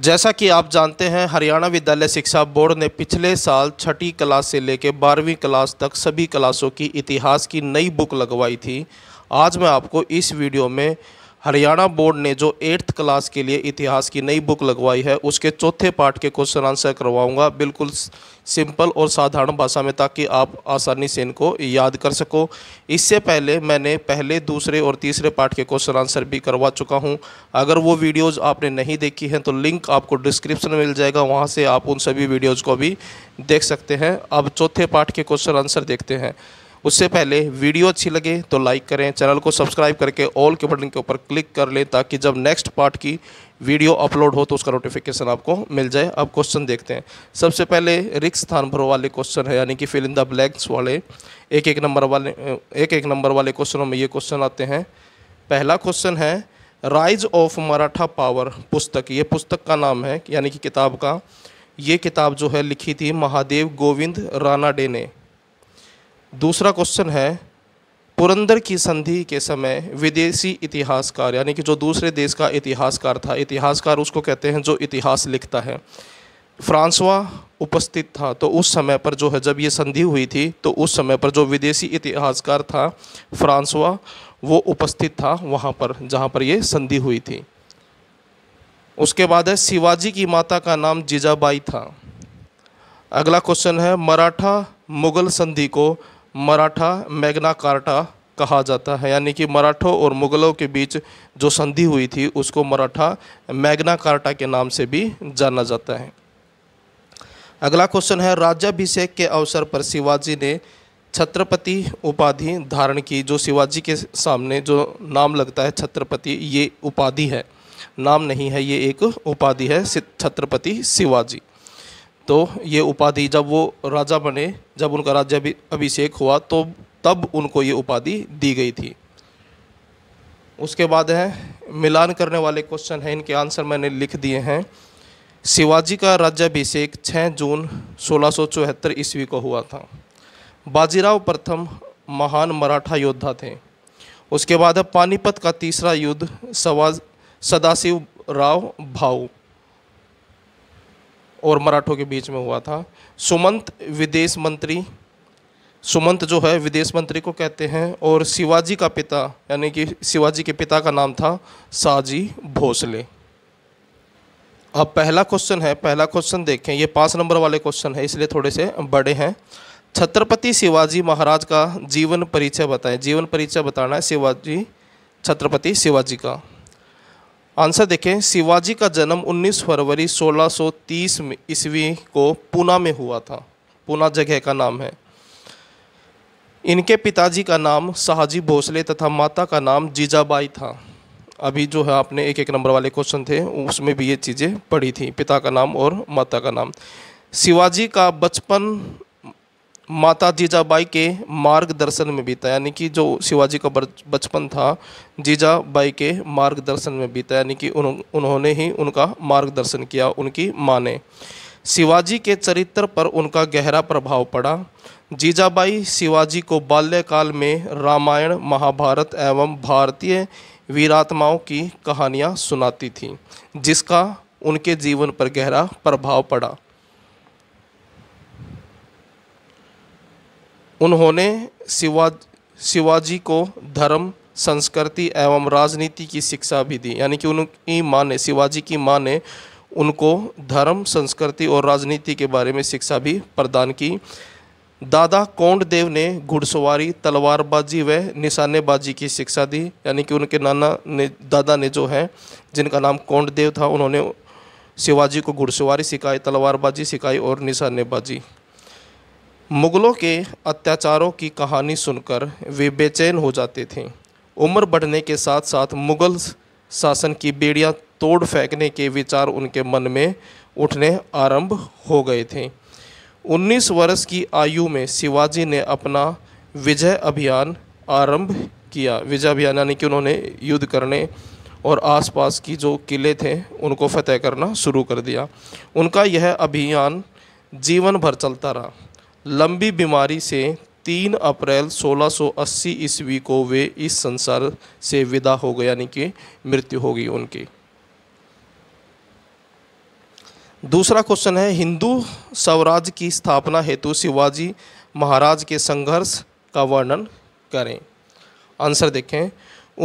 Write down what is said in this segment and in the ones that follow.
जैसा कि आप जानते हैं हरियाणा विद्यालय शिक्षा बोर्ड ने पिछले साल छठी क्लास से लेकर बारहवीं क्लास तक सभी क्लासों की इतिहास की नई बुक लगवाई थी आज मैं आपको इस वीडियो में हरियाणा बोर्ड ने जो एट्थ क्लास के लिए इतिहास की नई बुक लगवाई है उसके चौथे पार्ट के क्वेश्चन आंसर करवाऊंगा बिल्कुल सिंपल और साधारण भाषा में ताकि आप आसानी से इनको याद कर सको इससे पहले मैंने पहले दूसरे और तीसरे पार्ट के क्वेश्चन आंसर भी करवा चुका हूं अगर वो वीडियोस आपने नहीं देखी हैं तो लिंक आपको डिस्क्रिप्शन में मिल जाएगा वहाँ से आप उन सभी वीडियोज़ को भी देख सकते हैं अब चौथे पार्ट के क्वेश्चन आंसर देखते हैं उससे पहले वीडियो अच्छी लगे तो लाइक करें चैनल को सब्सक्राइब करके ऑल के बटन के ऊपर क्लिक कर लें ताकि जब नेक्स्ट पार्ट की वीडियो अपलोड हो तो उसका नोटिफिकेशन आपको मिल जाए अब क्वेश्चन देखते हैं सबसे पहले रिक्स स्थान भरो वाले क्वेश्चन है यानी कि फिल इन द ब्लैंक्स वाले एक एक नंबर वाले एक एक नंबर वाले क्वेश्चनों में ये क्वेश्चन आते हैं पहला क्वेश्चन है राइज ऑफ मराठा पावर पुस्तक ये पुस्तक का नाम है यानी कि किताब का ये किताब जो है लिखी थी महादेव गोविंद डे ने दूसरा क्वेश्चन है पुरंदर की संधि के समय विदेशी इतिहासकार यानी कि जो दूसरे देश का इतिहासकार था इतिहासकार उसको कहते हैं जो इतिहास लिखता है फ्रांसवा उपस्थित था तो उस समय पर जो है जब ये संधि हुई थी तो उस समय पर जो विदेशी इतिहासकार था फ्रांसवा वो उपस्थित था वहाँ पर जहाँ पर ये संधि हुई थी उसके बाद है शिवाजी की माता का नाम जीजाबाई था अगला क्वेश्चन है मराठा मुगल संधि को मराठा मैग्ना कार्टा कहा जाता है यानी कि मराठों और मुग़लों के बीच जो संधि हुई थी उसको मराठा मैग्ना कार्टा के नाम से भी जाना जाता है अगला क्वेश्चन है राज्याभिषेक के अवसर पर शिवाजी ने छत्रपति उपाधि धारण की जो शिवाजी के सामने जो नाम लगता है छत्रपति ये उपाधि है नाम नहीं है ये एक उपाधि है छत्रपति शिवाजी तो ये उपाधि जब वो राजा बने जब उनका राज्य अभिषेक हुआ तो तब उनको ये उपाधि दी गई थी उसके बाद है मिलान करने वाले क्वेश्चन हैं इनके आंसर मैंने लिख दिए हैं शिवाजी का राज्याभिषेक 6 जून सोलह ईस्वी को हुआ था बाजीराव प्रथम महान मराठा योद्धा थे उसके बाद है पानीपत का तीसरा युद्ध सवा सदाशिव राव भाऊ और मराठों के बीच में हुआ था सुमंत विदेश मंत्री सुमंत जो है विदेश मंत्री को कहते हैं और शिवाजी का पिता यानी कि शिवाजी के पिता का नाम था साजी भोसले अब पहला क्वेश्चन है पहला क्वेश्चन देखें ये पाँच नंबर वाले क्वेश्चन है इसलिए थोड़े से बड़े हैं छत्रपति शिवाजी महाराज का जीवन परिचय बताएं जीवन परिचय बताना है शिवाजी छत्रपति शिवाजी का आंसर देखें शिवाजी का जन्म 19 फरवरी 1630 सो ईस्वी को पूना में हुआ था पूना जगह का नाम है इनके पिताजी का नाम शाहजी भोसले तथा माता का नाम जीजाबाई था अभी जो है आपने एक एक नंबर वाले क्वेश्चन थे उसमें भी ये चीज़ें पढ़ी थी पिता का नाम और माता का नाम शिवाजी का बचपन माता जीजाबाई के मार्गदर्शन में बीता यानी कि जो शिवाजी का बचपन था जीजाबाई के मार्गदर्शन में बीता यानी कि उन, उन्होंने ही उनका मार्गदर्शन किया उनकी माँ ने शिवाजी के चरित्र पर उनका गहरा प्रभाव पड़ा जीजाबाई शिवाजी को बाल्यकाल में रामायण महाभारत एवं भारतीय वीरात्माओं की कहानियाँ सुनाती थीं जिसका उनके जीवन पर गहरा प्रभाव पड़ा उन्होंने शिवा शिवाजी को धर्म संस्कृति एवं राजनीति की शिक्षा भी दी यानी कि उनकी माँ ने शिवाजी की माँ ने उनको धर्म संस्कृति और राजनीति के बारे में शिक्षा भी प्रदान की दादा कौंडदेव ने घुड़सवारी तलवारबाजी व निशानेबाजी की शिक्षा दी यानी कि उनके नाना ने दादा ने जो है जिनका नाम कौंडदेव था उन्होंने शिवाजी को घुड़सवारी सिखाई तलवारबाजी सिखाई और निशानेबाजी मुग़लों के अत्याचारों की कहानी सुनकर वे बेचैन हो जाते थे उम्र बढ़ने के साथ साथ मुग़ल शासन की बेड़ियां तोड़ फेंकने के विचार उनके मन में उठने आरंभ हो गए थे 19 वर्ष की आयु में शिवाजी ने अपना विजय अभियान आरंभ किया विजय अभियान यानी कि उन्होंने युद्ध करने और आसपास की जो किले थे उनको फतेह करना शुरू कर दिया उनका यह अभियान जीवन भर चलता रहा लंबी बीमारी से 3 अप्रैल 1680 ईस्वी को वे इस संसार से विदा हो गए यानी कि मृत्यु हो गई उनकी दूसरा क्वेश्चन है हिंदू स्वराज की स्थापना हेतु शिवाजी महाराज के संघर्ष का वर्णन करें आंसर देखें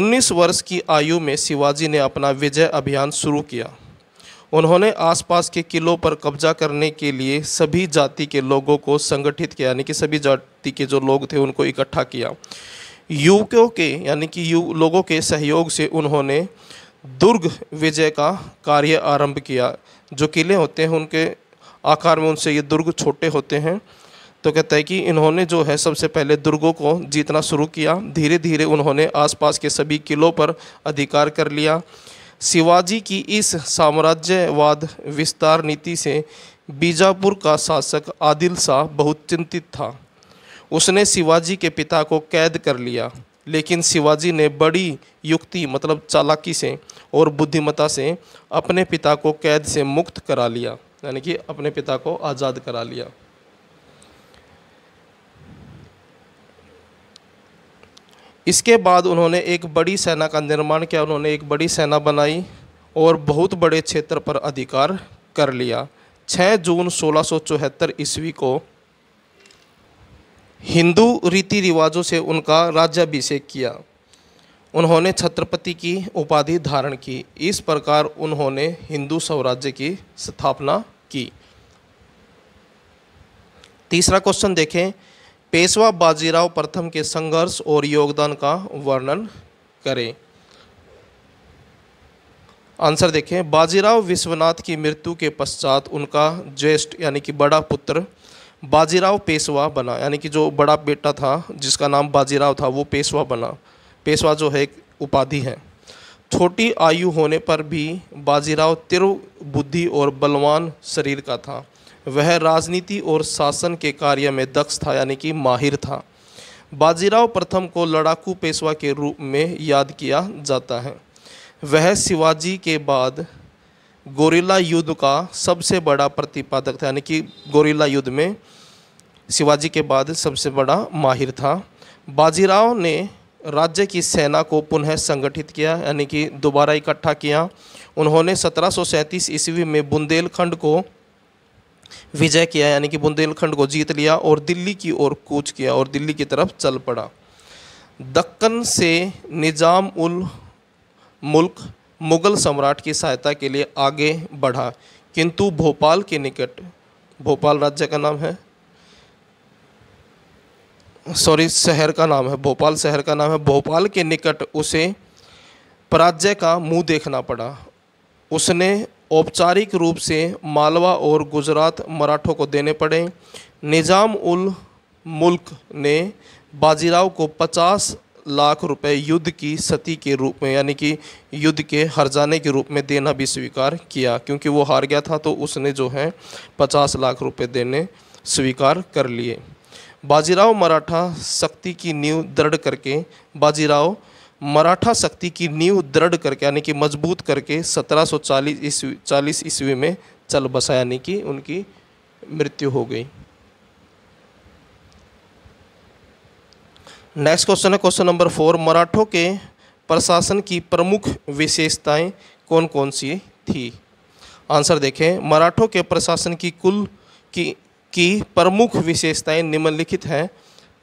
19 वर्ष की आयु में शिवाजी ने अपना विजय अभियान शुरू किया उन्होंने आसपास के किलों पर कब्जा करने के लिए सभी जाति के लोगों को संगठित किया यानी कि सभी जाति के जो लोग थे उनको इकट्ठा किया युवकों के यानी कि यु लोगों के सहयोग से उन्होंने दुर्ग विजय का कार्य आरंभ किया जो किले होते हैं उनके आकार में उनसे ये दुर्ग छोटे होते हैं तो कहता है कि इन्होंने जो है सबसे पहले दुर्गों को जीतना शुरू किया धीरे धीरे उन्होंने आसपास के सभी किलों पर अधिकार कर लिया शिवाजी की इस साम्राज्यवाद विस्तार नीति से बीजापुर का शासक आदिल शाह बहुत चिंतित था उसने शिवाजी के पिता को कैद कर लिया लेकिन शिवाजी ने बड़ी युक्ति मतलब चालाकी से और बुद्धिमता से अपने पिता को कैद से मुक्त करा लिया यानी कि अपने पिता को आज़ाद करा लिया इसके बाद उन्होंने एक बड़ी सेना का निर्माण किया उन्होंने एक बड़ी सेना बनाई और बहुत बड़े क्षेत्र पर अधिकार कर लिया 6 जून सोलह ईस्वी को हिंदू रीति रिवाजों से उनका राज्याभिषेक किया उन्होंने छत्रपति की उपाधि धारण की इस प्रकार उन्होंने हिंदू स्वराज्य की स्थापना की तीसरा क्वेश्चन देखें पेशवा बाजीराव प्रथम के संघर्ष और योगदान का वर्णन करें आंसर देखें बाजीराव विश्वनाथ की मृत्यु के पश्चात उनका ज्येष्ठ यानी कि बड़ा पुत्र बाजीराव पेशवा बना यानी कि जो बड़ा बेटा था जिसका नाम बाजीराव था वो पेशवा बना पेशवा जो है एक उपाधि है छोटी आयु होने पर भी बाजीराव तिरु बुद्धि और बलवान शरीर का था वह राजनीति और शासन के कार्य में दक्ष था यानी कि माहिर था बाजीराव प्रथम को लड़ाकू पेशवा के रूप में याद किया जाता है वह शिवाजी के बाद गोरिल्ला युद्ध का सबसे बड़ा प्रतिपादक था यानी कि गोरिल्ला युद्ध में शिवाजी के बाद सबसे बड़ा माहिर था बाजीराव ने राज्य की सेना को पुनः संगठित किया यानी कि दोबारा इकट्ठा किया उन्होंने सत्रह ईस्वी में बुंदेलखंड को विजय किया यानी कि बुंदेलखंड को जीत लिया और दिल्ली की ओर कूच किया और दिल्ली की तरफ चल पड़ा दक्कन से निजाम उल मुल्क मुग़ल सम्राट की सहायता के लिए आगे बढ़ा किंतु भोपाल के निकट भोपाल राज्य का नाम है सॉरी शहर का नाम है भोपाल शहर का नाम है भोपाल के निकट उसे पराजय का मुंह देखना पड़ा उसने औपचारिक रूप से मालवा और गुजरात मराठों को देने पड़े निज़ाम उल मुल्क ने बाजीराव को 50 लाख रुपए युद्ध की सती के रूप में यानी कि युद्ध के हरजाने के रूप में देना भी स्वीकार किया क्योंकि वो हार गया था तो उसने जो है पचास लाख रुपए देने स्वीकार कर लिए बाजीराव मराठा शक्ति की नींव दृढ़ करके बाजीराव मराठा शक्ति की नींव दृढ़ करके यानी कि मजबूत करके 1740 ईस्वी चालीस ईस्वी में चल बसा यानी कि उनकी मृत्यु हो गई नेक्स्ट क्वेश्चन है क्वेश्चन नंबर फोर मराठों के प्रशासन की प्रमुख विशेषताएं कौन कौन सी थी आंसर देखें मराठों के प्रशासन की कुल की की प्रमुख विशेषताएं निम्नलिखित हैं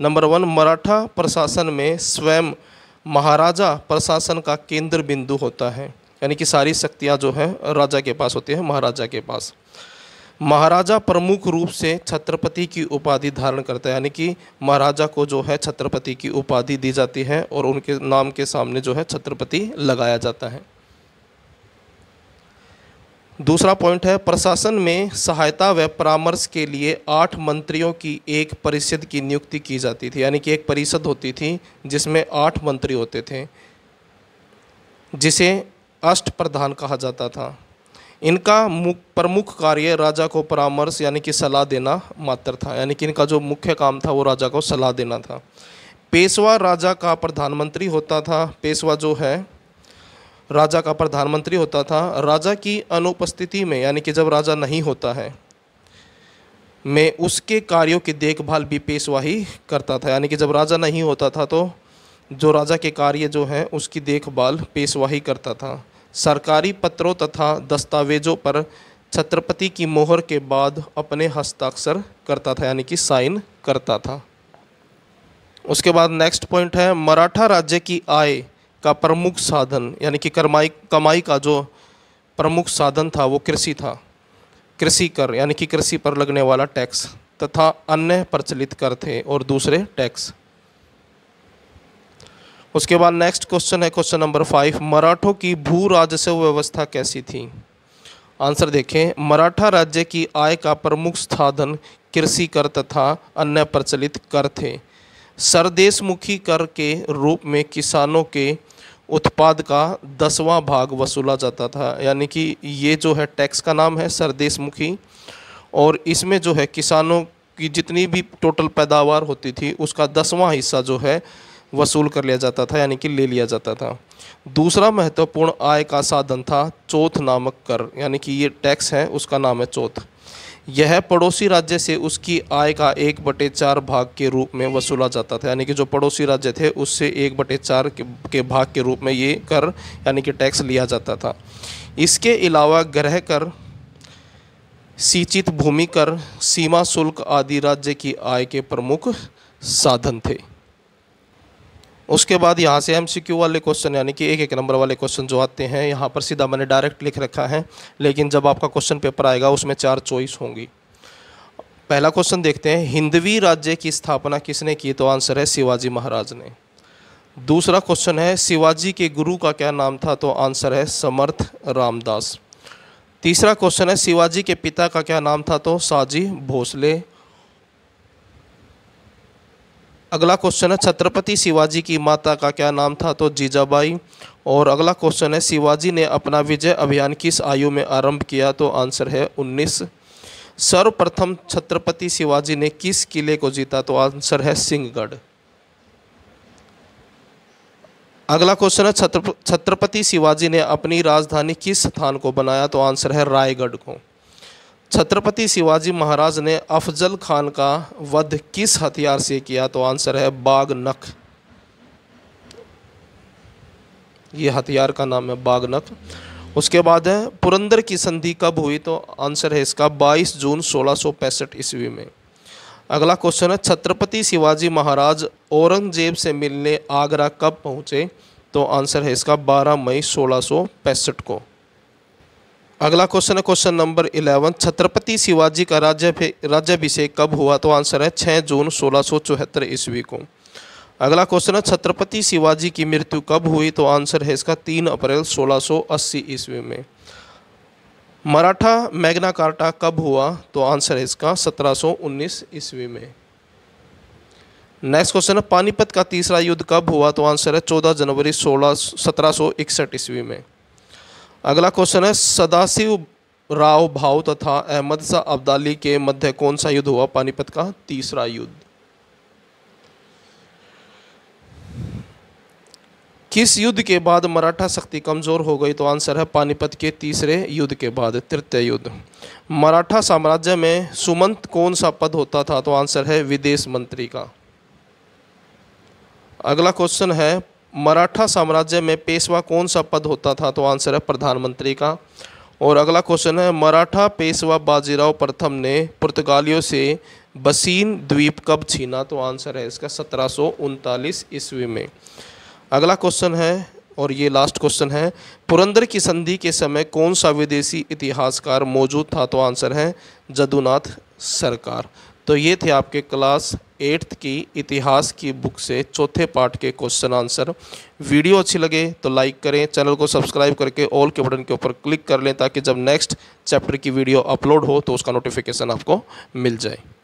नंबर वन मराठा प्रशासन में स्वयं महाराजा प्रशासन का केंद्र बिंदु होता है यानी कि सारी शक्तियाँ जो है राजा के पास होती है महाराजा के पास महाराजा प्रमुख रूप से छत्रपति की उपाधि धारण करता है यानी कि महाराजा को जो है छत्रपति की उपाधि दी जाती है और उनके नाम के सामने जो है छत्रपति लगाया जाता है दूसरा पॉइंट है प्रशासन में सहायता व परामर्श के लिए आठ मंत्रियों की एक परिषद की नियुक्ति की जाती थी यानी कि एक परिषद होती थी जिसमें आठ मंत्री होते थे जिसे अष्ट प्रधान कहा जाता था इनका प्रमुख कार्य राजा को परामर्श यानी कि सलाह देना मात्र था यानी कि इनका जो मुख्य काम था वो राजा को सलाह देना था पेशवा राजा का प्रधानमंत्री होता था पेशवा जो है राजा का प्रधानमंत्री होता था राजा की अनुपस्थिति में यानी कि जब राजा नहीं होता है में उसके कार्यों की देखभाल भी पेशवाही करता था यानी कि जब राजा नहीं होता था तो जो राजा के कार्य जो हैं उसकी देखभाल पेशवाही करता था सरकारी पत्रों तथा दस्तावेजों पर छत्रपति की मोहर के बाद अपने हस्ताक्षर करता था यानी कि साइन करता था उसके बाद नेक्स्ट पॉइंट है मराठा राज्य की आय का प्रमुख साधन यानी कि कमाई कमाई का जो प्रमुख साधन था वो कृषि था कृषि कर यानी कि कृषि पर लगने वाला टैक्स तथा अन्य प्रचलित कर थे और दूसरे टैक्स उसके बाद नेक्स्ट क्वेश्चन है क्वेश्चन नंबर फाइव मराठों की भू राजस्व व्यवस्था कैसी थी आंसर देखें मराठा राज्य की आय का प्रमुख साधन कृषि कर तथा अन्य प्रचलित कर थे सरदेशमुखी कर के रूप में किसानों के उत्पाद का दसवां भाग वसूला जाता था यानी कि ये जो है टैक्स का नाम है सरदेशमुखी और इसमें जो है किसानों की जितनी भी टोटल पैदावार होती थी उसका दसवां हिस्सा जो है वसूल कर लिया जाता था यानी कि ले लिया जाता था दूसरा महत्वपूर्ण आय का साधन था चौथ नामक कर यानी कि ये टैक्स है उसका नाम है चौथ यह पड़ोसी राज्य से उसकी आय का एक बटे चार भाग के रूप में वसूला जाता था यानी कि जो पड़ोसी राज्य थे उससे एक बटे चार के भाग के रूप में ये कर यानी कि टैक्स लिया जाता था इसके अलावा ग्रह कर सिंचित भूमि कर सीमा शुल्क आदि राज्य की आय के प्रमुख साधन थे उसके बाद यहाँ से एम सी क्यू वाले क्वेश्चन यानी कि एक एक नंबर वाले क्वेश्चन जो आते हैं यहाँ पर सीधा मैंने डायरेक्ट लिख रखा है लेकिन जब आपका क्वेश्चन पेपर आएगा उसमें चार चॉइस होंगी पहला क्वेश्चन देखते हैं हिंदवी राज्य की स्थापना किसने की तो आंसर है शिवाजी महाराज ने दूसरा क्वेश्चन है शिवाजी के गुरु का क्या नाम था तो आंसर है समर्थ रामदास तीसरा क्वेश्चन है शिवाजी के पिता का क्या नाम था तो साजी भोसले अगला क्वेश्चन है छत्रपति शिवाजी की माता का क्या नाम था तो जीजाबाई और अगला क्वेश्चन है शिवाजी ने अपना विजय अभियान किस आयु में आरंभ किया तो आंसर है 19 सर्वप्रथम छत्रपति शिवाजी ने किस किले को जीता तो आंसर है सिंहगढ़ अगला क्वेश्चन है छत्रपति शिवाजी ने अपनी राजधानी किस स्थान को बनाया तो आंसर है रायगढ़ को छत्रपति शिवाजी महाराज ने अफजल खान का वध किस हथियार से किया तो आंसर है बाघ नख ये हथियार का नाम है बाघ नख उसके बाद है पुरंदर की संधि कब हुई तो आंसर है इसका 22 जून 1665 ईस्वी में अगला क्वेश्चन है छत्रपति शिवाजी महाराज औरंगजेब से मिलने आगरा कब पहुँचे तो आंसर है इसका 12 मई 1665 को अगला क्वेश्चन है question number eleven Chhatrapati Shivaji का राज्य राज्याभिषेक कब हुआ तो आंसर है छः जून सोलह सौ चौहत्तर ईस्वी को अगला क्वेश्चन है छत्रपति शिवाजी की मृत्यु कब हुई तो आंसर है इसका तीन अप्रैल सोलह सो ईस्वी में मराठा मैग्ना कार्टा कब हुआ तो आंसर है इसका सत्रह सौ उन्नीस ईस्वी में नेक्स्ट क्वेश्चन है पानीपत का तीसरा युद्ध कब हुआ तो आंसर है चौदह जनवरी सोलह सत्रह इकसठ ईस्वी में अगला क्वेश्चन है सदाशिव राव भाव तथा अहमद शाह अब्दाली के मध्य कौन सा युद्ध हुआ पानीपत का तीसरा युद्ध किस युद्ध के बाद मराठा शक्ति कमज़ोर हो गई तो आंसर है पानीपत के तीसरे युद्ध के बाद तृतीय युद्ध मराठा साम्राज्य में सुमंत कौन सा पद होता था तो आंसर है विदेश मंत्री का अगला क्वेश्चन है मराठा साम्राज्य में पेशवा कौन सा पद होता था तो आंसर है प्रधानमंत्री का और अगला क्वेश्चन है मराठा पेशवा बाजीराव प्रथम ने पुर्तगालियों से बसीन द्वीप कब छीना तो आंसर है इसका सत्रह ईस्वी में अगला क्वेश्चन है और ये लास्ट क्वेश्चन है पुरंदर की संधि के समय कौन सा विदेशी इतिहासकार मौजूद था तो आंसर है जदुनाथ सरकार तो ये थे आपके क्लास एट्थ की इतिहास की बुक से चौथे पार्ट के क्वेश्चन आंसर वीडियो अच्छी लगे तो लाइक करें चैनल को सब्सक्राइब करके ऑल के बटन के ऊपर क्लिक कर लें ताकि जब नेक्स्ट चैप्टर की वीडियो अपलोड हो तो उसका नोटिफिकेशन आपको मिल जाए